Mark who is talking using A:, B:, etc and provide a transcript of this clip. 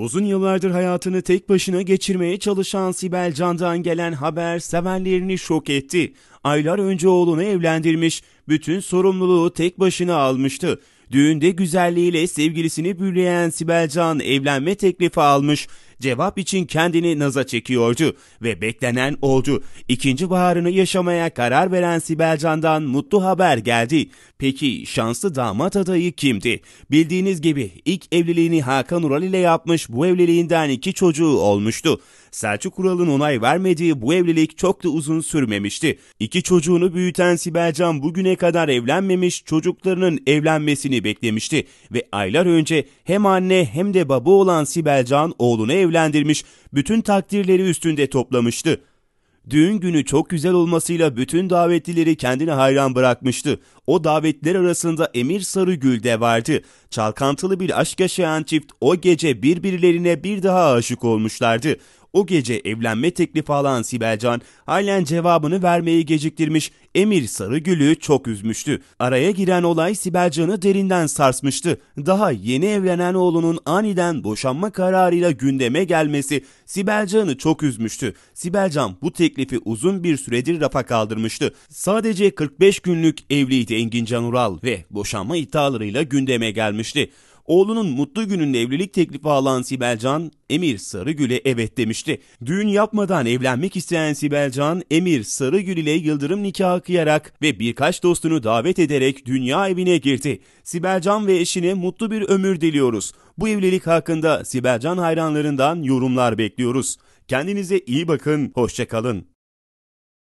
A: Uzun yıllardır hayatını tek başına geçirmeye çalışan Sibel Can'dan gelen haber severlerini şok etti. Aylar önce oğlunu evlendirmiş, bütün sorumluluğu tek başına almıştı. Düğünde güzelliğiyle sevgilisini büyüleyen Sibel Can evlenme teklifi almış cevap için kendini naza çekiyordu ve beklenen oldu. İkinci baharını yaşamaya karar veren Sibel Can'dan mutlu haber geldi. Peki şanslı damat adayı kimdi? Bildiğiniz gibi ilk evliliğini Hakan Ural ile yapmış bu evliliğinden iki çocuğu olmuştu. Selçuk Ural'ın onay vermediği bu evlilik çok da uzun sürmemişti. İki çocuğunu büyüten Sibel Can bugüne kadar evlenmemiş çocuklarının evlenmesini beklemişti ve aylar önce hem anne hem de baba olan Sibel Can oğlunu evlenmişti evlendirmiş, bütün takdirleri üstünde toplamıştı. Düğün günü çok güzel olmasıyla bütün davetlileri kendine hayran bırakmıştı. O davetler arasında Emir Sarıgül de vardı. Çalkantılı bir aşk yaşayan çift o gece birbirlerine bir daha aşık olmuşlardı. O gece evlenme teklifi alan Sibelcan Can halen cevabını vermeyi geciktirmiş Emir Sarıgül'ü çok üzmüştü. Araya giren olay Sibelcan'ı derinden sarsmıştı. Daha yeni evlenen oğlunun aniden boşanma kararıyla gündeme gelmesi Sibelcan'ı çok üzmüştü. Sibelcan bu teklifi uzun bir süredir rafa kaldırmıştı. Sadece 45 günlük evliydi Engin Can Ural ve boşanma iddialarıyla gündeme gelmişti. Oğlunun mutlu gününde evlilik teklifi alan Sibel Can, Emir Sarıgül'e evet demişti. Düğün yapmadan evlenmek isteyen Sibel Can, Emir Sarıgül ile Yıldırım nikahı kıyarak ve birkaç dostunu davet ederek dünya evine girdi. Sibel Can ve eşine mutlu bir ömür diliyoruz. Bu evlilik hakkında Sibel Can hayranlarından yorumlar bekliyoruz. Kendinize iyi bakın, hoşçakalın.